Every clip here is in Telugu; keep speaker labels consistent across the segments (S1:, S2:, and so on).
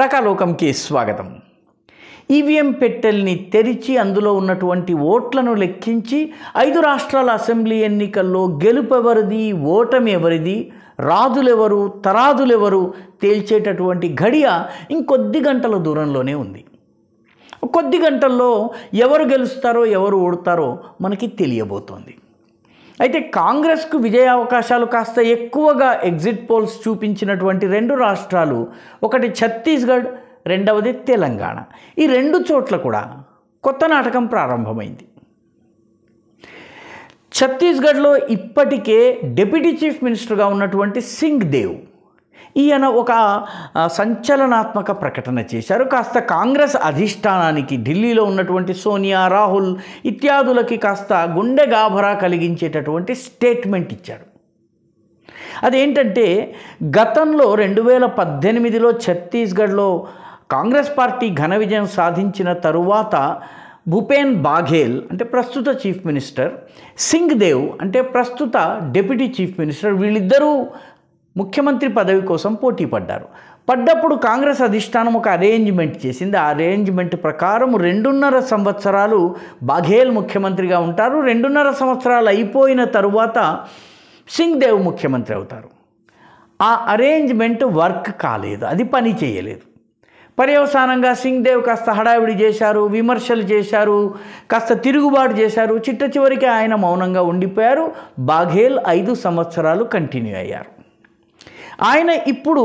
S1: రకాలోకంకి స్వాగతం ఈవీఎం పెట్టెల్ని తెరిచి అందులో ఉన్నటువంటి ఓట్లను లెక్కించి ఐదు రాష్ట్రాల అసెంబ్లీ ఎన్నికల్లో గెలుపెవరిది ఓటమి ఎవరిది రాజులెవరు తరాజులెవరు తేల్చేటటువంటి ఘడియ ఇంకొద్ది గంటల దూరంలోనే ఉంది కొద్ది గంటల్లో ఎవరు గెలుస్తారో ఎవరు ఓడతారో మనకి తెలియబోతోంది అయితే కాంగ్రెస్కు విజయ అవకాశాలు కాస్త ఎక్కువగా ఎగ్జిట్ పోల్స్ చూపించినటువంటి రెండు రాష్ట్రాలు ఒకటి ఛత్తీస్గఢ్ రెండవది తెలంగాణ ఈ రెండు చోట్ల కూడా కొత్త నాటకం ప్రారంభమైంది ఛత్తీస్గఢ్లో ఇప్పటికే డెప్యూటీ చీఫ్ మినిస్టర్గా ఉన్నటువంటి సింగ్ దేవ్ ఈయన ఒక సంచలనాత్మక ప్రకటన చేశారు కాస్త కాంగ్రెస్ అధిష్టానానికి ఢిల్లీలో ఉన్నటువంటి సోనియా రాహుల్ ఇత్యాదులకి కాస్త గుండె గాభరా కలిగించేటటువంటి స్టేట్మెంట్ ఇచ్చారు అదేంటంటే గతంలో రెండు వేల పద్దెనిమిదిలో ఛత్తీస్గఢ్లో కాంగ్రెస్ పార్టీ ఘన విజయం సాధించిన తరువాత భూపేన్ బాఘేల్ అంటే ప్రస్తుత చీఫ్ మినిస్టర్ సింగ్ దేవ్ అంటే ప్రస్తుత డెప్యూటీ చీఫ్ మినిస్టర్ వీళ్ళిద్దరూ ముఖ్యమంత్రి పదవి కోసం పోటీ పడ్డారు పడ్డప్పుడు కాంగ్రెస్ అధిష్టానం ఒక అరేంజ్మెంట్ చేసింది ఆ అరేంజ్మెంట్ ప్రకారం రెండున్నర సంవత్సరాలు బాఘేల్ ముఖ్యమంత్రిగా ఉంటారు రెండున్నర సంవత్సరాలు అయిపోయిన తరువాత సింగ్ దేవ్ ముఖ్యమంత్రి అవుతారు ఆ అరేంజ్మెంట్ వర్క్ కాలేదు అది పని చేయలేదు పర్యవసానంగా సింగ్ దేవ్ కాస్త హడావిడి చేశారు విమర్శలు చేశారు కాస్త తిరుగుబాటు చేశారు చిట్ట చివరికి ఆయన మౌనంగా ఉండిపోయారు బాఘేల్ ఐదు సంవత్సరాలు కంటిన్యూ అయ్యారు ఆయన ఇప్పుడు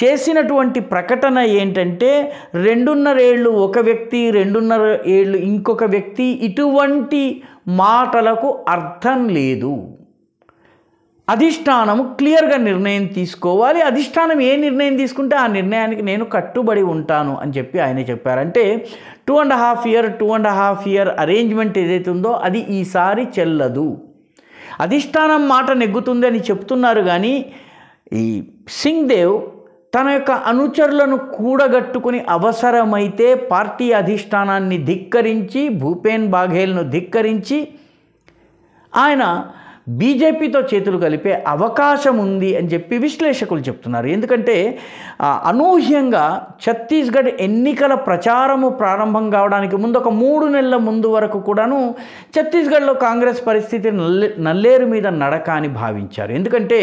S1: చేసినటువంటి ప్రకటన ఏంటంటే రెండున్నరేళ్ళు ఒక వ్యక్తి రెండున్నర ఏళ్ళు ఇంకొక వ్యక్తి ఇటువంటి మాటలకు అర్థం లేదు అధిష్టానం క్లియర్గా నిర్ణయం తీసుకోవాలి అధిష్టానం ఏ నిర్ణయం తీసుకుంటే ఆ నిర్ణయానికి నేను కట్టుబడి ఉంటాను అని చెప్పి ఆయన చెప్పారంటే two and half year two and half year arrangement ఏదైతే ఉందో అది ఈసారి చెల్లదు అధిష్టానం మాట నెగ్గుతుంది అని చెప్తున్నారు కానీ ఈ సింగ్ దేవ్ తన యొక్క అనుచరులను కూడగట్టుకుని అవసరమైతే పార్టీ అధిష్టానాన్ని ధిక్కరించి భూపేన్ బాఘేల్ను ధిక్కరించి ఆయన బీజేపీతో చేతులు కలిపే అవకాశం ఉంది అని చెప్పి విశ్లేషకులు చెప్తున్నారు ఎందుకంటే అనూహ్యంగా ఛత్తీస్గఢ్ ఎన్నికల ప్రచారము ప్రారంభం కావడానికి ముందు ఒక మూడు నెలల ముందు వరకు కూడాను ఛత్తీస్గఢ్లో కాంగ్రెస్ పరిస్థితి నల్లే నల్లేరు మీద నడక అని భావించారు ఎందుకంటే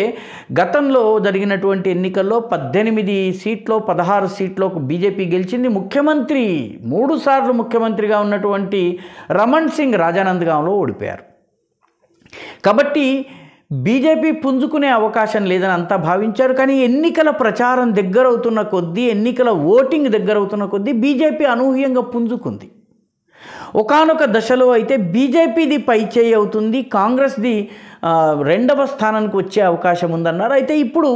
S1: గతంలో జరిగినటువంటి ఎన్నికల్లో పద్దెనిమిది సీట్లో పదహారు సీట్లకు బీజేపీ గెలిచింది ముఖ్యమంత్రి మూడుసార్లు ముఖ్యమంత్రిగా ఉన్నటువంటి రమణ్ సింగ్ రాజానందగాంలో ఓడిపోయారు కాబట్టి బీజేపీ పుంజుకునే అవకాశం లేదని అంతా భావించారు కానీ ఎన్నికల ప్రచారం దగ్గరవుతున్న కొద్దీ ఎన్నికల ఓటింగ్ దగ్గరవుతున్న కొద్దీ బీజేపీ అనూహ్యంగా పుంజుకుంది ఒకనొక దశలో అయితే బీజేపీది పై చేయి అవుతుంది కాంగ్రెస్ది రెండవ స్థానానికి వచ్చే అవకాశం ఉందన్నారు అయితే ఇప్పుడు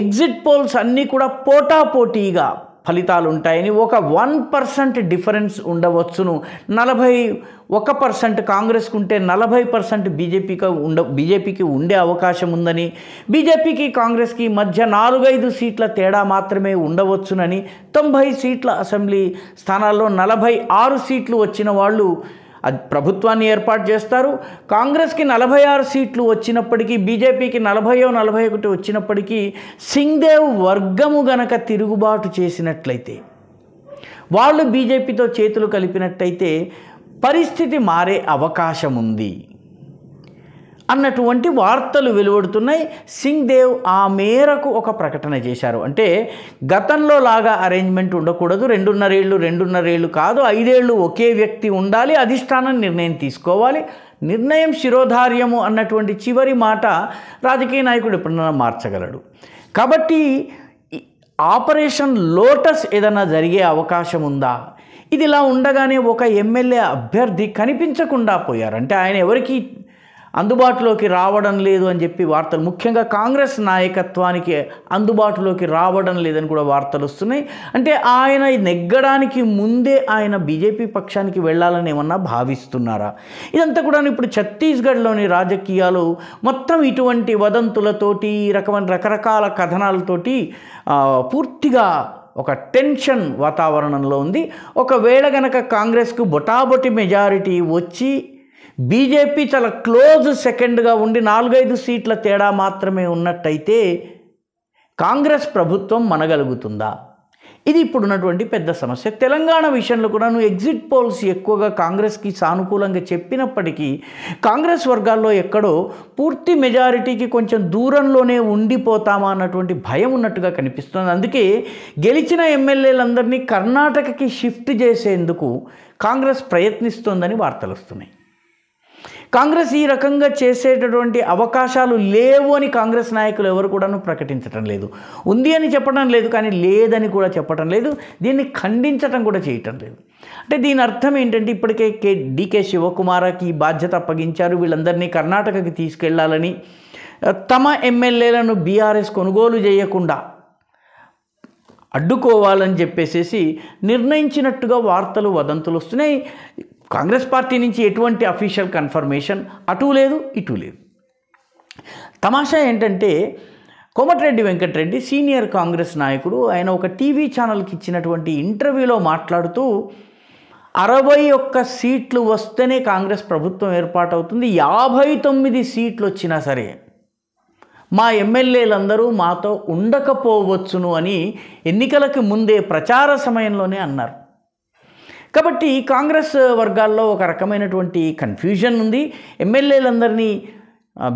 S1: ఎగ్జిట్ పోల్స్ అన్నీ కూడా పోటాపోటీగా ఫలితాలు ఉంటాయని ఒక వన్ పర్సెంట్ డిఫరెన్స్ ఉండవచ్చును నలభై ఒక పర్సెంట్ కాంగ్రెస్కి ఉంటే నలభై పర్సెంట్ బీజేపీకి ఉండ బీజేపీకి ఉండే అవకాశం ఉందని బీజేపీకి కాంగ్రెస్కి మధ్య నాలుగైదు సీట్ల తేడా మాత్రమే ఉండవచ్చునని తొంభై సీట్ల అసెంబ్లీ స్థానాల్లో నలభై ఆరు సీట్లు వచ్చిన వాళ్ళు ప్రభుత్వాన్ని ఏర్పాటు చేస్తారు కాంగ్రెస్కి నలభై ఆరు సీట్లు వచ్చినప్పటికీ బీజేపీకి నలభయో నలభై ఒకటి వచ్చినప్పటికీ సింగ్దేవ్ వర్గము గనక తిరుగుబాటు చేసినట్లయితే వాళ్ళు బీజేపీతో చేతులు కలిపినట్టయితే పరిస్థితి మారే అవకాశం ఉంది అన్నటువంటి వార్తలు వెలువడుతున్నాయి సింగ్ దేవ్ ఆ మేరకు ఒక ప్రకటన చేశారు అంటే గతంలో లాగా అరేంజ్మెంట్ ఉండకూడదు రెండున్నరేళ్ళు రెండున్నరేళ్ళు కాదు ఐదేళ్ళు ఒకే వ్యక్తి ఉండాలి అధిష్టానం నిర్ణయం తీసుకోవాలి నిర్ణయం శిరోధార్యము అన్నటువంటి చివరి మాట రాజకీయ నాయకుడు ఎప్పుడన్నా మార్చగలడు కాబట్టి ఆపరేషన్ లోటస్ ఏదైనా జరిగే అవకాశం ఉందా ఇది ఇలా ఉండగానే ఒక ఎమ్మెల్యే అభ్యర్థి కనిపించకుండా పోయారు అంటే ఆయన ఎవరికి అందుబాటులోకి రావడం లేదు అని చెప్పి వార్తలు ముఖ్యంగా కాంగ్రెస్ నాయకత్వానికి అందుబాటులోకి రావడం లేదని కూడా వార్తలు వస్తున్నాయి అంటే ఆయన నెగ్గడానికి ముందే ఆయన బీజేపీ పక్షానికి వెళ్ళాలని ఏమన్నా భావిస్తున్నారా ఇదంతా కూడా ఇప్పుడు ఛత్తీస్గఢ్లోని రాజకీయాలు మొత్తం ఇటువంటి వదంతులతోటి రకమైన రకరకాల కథనాలతోటి పూర్తిగా ఒక టెన్షన్ వాతావరణంలో ఉంది ఒకవేళ గనక కాంగ్రెస్కు బొటాబొటి మెజారిటీ వచ్చి బీజేపీ చాలా క్లోజ్ సెకండ్గా ఉండి నాలుగైదు సీట్ల తేడా మాత్రమే ఉన్నట్టయితే కాంగ్రెస్ ప్రభుత్వం మనగలుగుతుందా ఇది ఇప్పుడున్నటువంటి పెద్ద సమస్య తెలంగాణ విషయంలో కూడా నువ్వు ఎగ్జిట్ పోల్స్ ఎక్కువగా కాంగ్రెస్కి సానుకూలంగా చెప్పినప్పటికీ కాంగ్రెస్ వర్గాల్లో ఎక్కడో పూర్తి మెజారిటీకి కొంచెం దూరంలోనే ఉండిపోతామా అన్నటువంటి భయం ఉన్నట్టుగా కనిపిస్తుంది అందుకే గెలిచిన ఎమ్మెల్యేలందరినీ కర్ణాటకకి షిఫ్ట్ చేసేందుకు కాంగ్రెస్ ప్రయత్నిస్తోందని వార్తలు వస్తున్నాయి కాంగ్రెస్ ఈ రకంగా చేసేటటువంటి అవకాశాలు లేవు అని కాంగ్రెస్ నాయకులు ఎవరు కూడాను ప్రకటించటం లేదు ఉంది అని చెప్పడం లేదు కానీ లేదని కూడా చెప్పడం లేదు దీన్ని ఖండించటం కూడా చేయటం లేదు అంటే దీని అర్థం ఏంటంటే ఇప్పటికే కే డికే శివకుమార్కి బాధ్యత అప్పగించారు వీళ్ళందరినీ కర్ణాటకకి తీసుకెళ్లాలని తమ ఎమ్మెల్యేలను బీఆర్ఎస్ కొనుగోలు చేయకుండా అడ్డుకోవాలని చెప్పేసేసి నిర్ణయించినట్టుగా వార్తలు వదంతులు వస్తున్నాయి కాంగ్రెస్ పార్టీ నుంచి ఎటువంటి అఫీషియల్ కన్ఫర్మేషన్ అటు లేదు ఇటు లేదు తమాషా ఏంటంటే కోమటిరెడ్డి వెంకటరెడ్డి సీనియర్ కాంగ్రెస్ నాయకుడు ఆయన ఒక టీవీ ఛానల్కి ఇచ్చినటువంటి ఇంటర్వ్యూలో మాట్లాడుతూ అరవై ఒక్క సీట్లు వస్తేనే కాంగ్రెస్ ప్రభుత్వం ఏర్పాటవుతుంది యాభై తొమ్మిది సీట్లు వచ్చినా సరే మా ఎమ్మెల్యేలందరూ మాతో ఉండకపోవచ్చును అని ఎన్నికలకు ముందే ప్రచార సమయంలోనే అన్నారు కాబట్టి కాంగ్రెస్ వర్గాల్లో ఒక రకమైనటువంటి కన్ఫ్యూజన్ ఉంది ఎమ్మెల్యేలందరినీ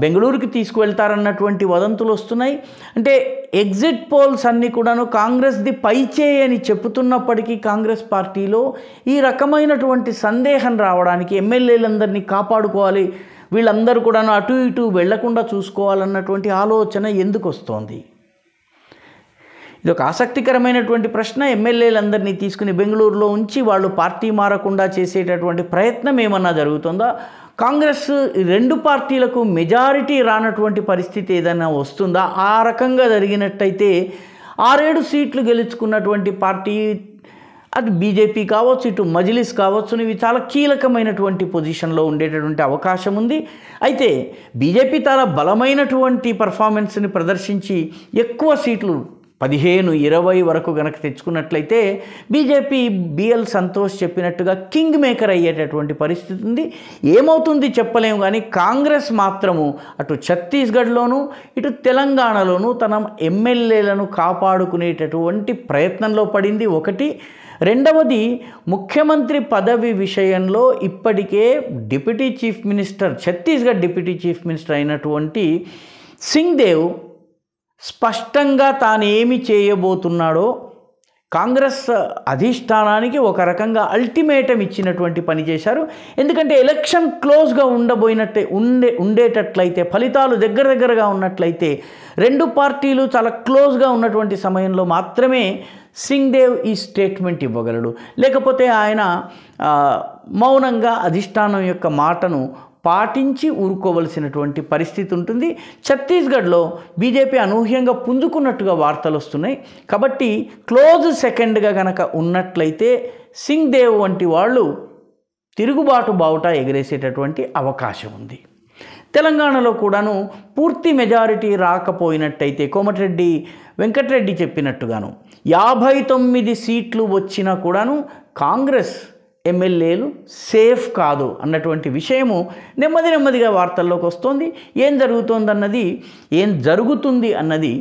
S1: బెంగళూరుకి తీసుకువెళ్తారన్నటువంటి వదంతులు వస్తున్నాయి అంటే ఎగ్జిట్ పోల్స్ అన్నీ కూడాను కాంగ్రెస్ది చేయి అని చెబుతున్నప్పటికీ కాంగ్రెస్ పార్టీలో ఈ రకమైనటువంటి సందేహం రావడానికి ఎమ్మెల్యేలందరినీ కాపాడుకోవాలి వీళ్ళందరూ కూడాను అటు ఇటు వెళ్లకుండా చూసుకోవాలన్నటువంటి ఆలోచన ఎందుకు వస్తోంది ఇది ఒక ఆసక్తికరమైనటువంటి ప్రశ్న ఎమ్మెల్యేలందరినీ తీసుకుని బెంగళూరులో ఉంచి వాళ్ళు పార్టీ మారకుండా చేసేటటువంటి ప్రయత్నం ఏమన్నా జరుగుతుందా కాంగ్రెస్ రెండు పార్టీలకు మెజారిటీ రానటువంటి పరిస్థితి ఏదైనా వస్తుందా ఆ రకంగా జరిగినట్టయితే ఆరేడు సీట్లు గెలుచుకున్నటువంటి పార్టీ అది బీజేపీ కావచ్చు ఇటు మజిలిస్ కావచ్చు ఇవి చాలా కీలకమైనటువంటి పొజిషన్లో ఉండేటటువంటి అవకాశం ఉంది అయితే బీజేపీ చాలా బలమైనటువంటి పర్ఫార్మెన్స్ని ప్రదర్శించి ఎక్కువ సీట్లు పదిహేను ఇరవై వరకు గనక తెచ్చుకున్నట్లయితే బీజేపీ బిఎల్ సంతోష్ చెప్పినట్టుగా కింగ్ మేకర్ అయ్యేటటువంటి పరిస్థితి ఉంది ఏమవుతుంది చెప్పలేము కానీ కాంగ్రెస్ మాత్రము అటు ఛత్తీస్గఢ్లోను ఇటు తెలంగాణలోను తన ఎమ్మెల్యేలను కాపాడుకునేటటువంటి ప్రయత్నంలో పడింది ఒకటి రెండవది ముఖ్యమంత్రి పదవి విషయంలో ఇప్పటికే deputy chief minister Chhattisgarh deputy chief minister అయినటువంటి సింగ్ దేవ్ స్పష్టంగా తాను ఏమి చేయబోతున్నాడో కాంగ్రెస్ అధిష్టానానికి ఒక రకంగా అల్టిమేటం ఇచ్చినటువంటి పని చేశారు ఎందుకంటే ఎలక్షన్ క్లోజ్గా ఉండబోయినట్టే ఉండే ఉండేటట్లయితే ఫలితాలు దగ్గర దగ్గరగా ఉన్నట్లయితే రెండు పార్టీలు చాలా క్లోజ్గా ఉన్నటువంటి సమయంలో మాత్రమే సింగ్ దేవ్ ఈ స్టేట్మెంట్ ఇవ్వగలడు లేకపోతే ఆయన మౌనంగా అధిష్టానం యొక్క మాటను పాటించి ఊరుకోవలసినటువంటి పరిస్థితి ఉంటుంది ఛత్తీస్గఢ్లో బీజేపీ అనూహ్యంగా పుంజుకున్నట్టుగా వార్తలు వస్తున్నాయి కాబట్టి క్లోజ్ సెకండ్గా కనుక ఉన్నట్లయితే సింగ్ దేవ్ వంటి వాళ్ళు తిరుగుబాటు బావుట ఎగిరేసేటటువంటి అవకాశం ఉంది తెలంగాణలో కూడాను పూర్తి మెజారిటీ రాకపోయినట్టయితే కోమటిరెడ్డి వెంకటరెడ్డి చెప్పినట్టుగాను యాభై తొమ్మిది సీట్లు వచ్చినా కూడాను కాంగ్రెస్ ఎమ్మెల్యేలు సేఫ్ కాదు అన్నటువంటి విషయము నెమ్మది నెమ్మదిగా వార్తల్లోకి వస్తుంది ఏం జరుగుతోందన్నది ఏం జరుగుతుంది అన్నది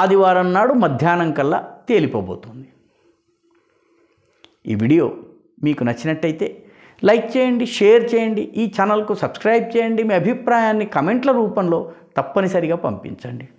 S1: ఆదివారం నాడు మధ్యాహ్నం కల్లా తేలిపోబోతుంది ఈ వీడియో మీకు నచ్చినట్టయితే లైక్ చేయండి షేర్ చేయండి ఈ ఛానల్కు సబ్స్క్రైబ్ చేయండి మీ అభిప్రాయాన్ని కమెంట్ల రూపంలో తప్పనిసరిగా పంపించండి